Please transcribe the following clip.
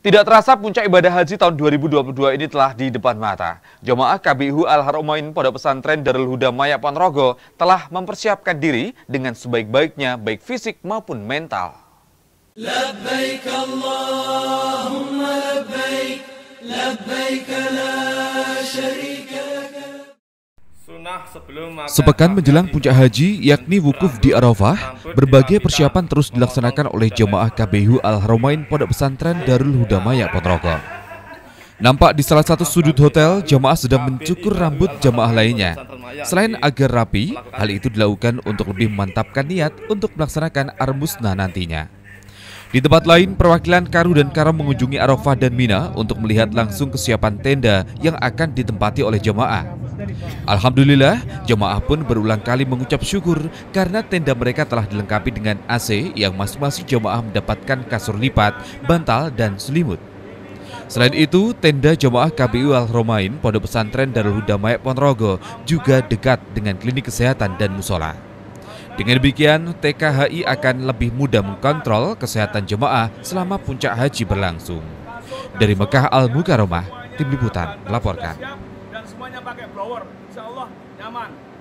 Tidak terasa puncak ibadah haji tahun 2022 ini telah di depan mata. Jemaah KBU Al Haromain pada Pesantren Darul Huda Mayak Ponorogo telah mempersiapkan diri dengan sebaik-baiknya baik fisik maupun mental. Labbaik Allahumma labbaik, labbaik la Sepekan menjelang puncak haji, yakni wukuf di Arafah, berbagai persiapan terus dilaksanakan oleh jemaah KBU al Haramain Pondok Pesantren Darul Huda Maya Ponorogo. Nampak di salah satu sudut hotel, jemaah sedang mencukur rambut jemaah lainnya. Selain agar rapi, hal itu dilakukan untuk lebih memantapkan niat untuk melaksanakan armusna nantinya. Di tempat lain, perwakilan Karu dan Karam mengunjungi Arafah dan Mina untuk melihat langsung kesiapan tenda yang akan ditempati oleh jemaah. Alhamdulillah, jemaah pun berulang kali mengucap syukur karena tenda mereka telah dilengkapi dengan AC yang masing-masing jemaah mendapatkan kasur lipat, bantal, dan selimut. Selain itu, tenda jemaah KBU Al-Romain Pondok Pesantren Darul Huda Mayat Ponorogo juga dekat dengan klinik kesehatan dan musola. Dengan demikian, TKHI akan lebih mudah mengkontrol kesehatan jemaah selama puncak haji berlangsung. Dari Mekah Al-Mukaromah, Tim Liputan melaporkan semuanya pakai blower insya Allah nyaman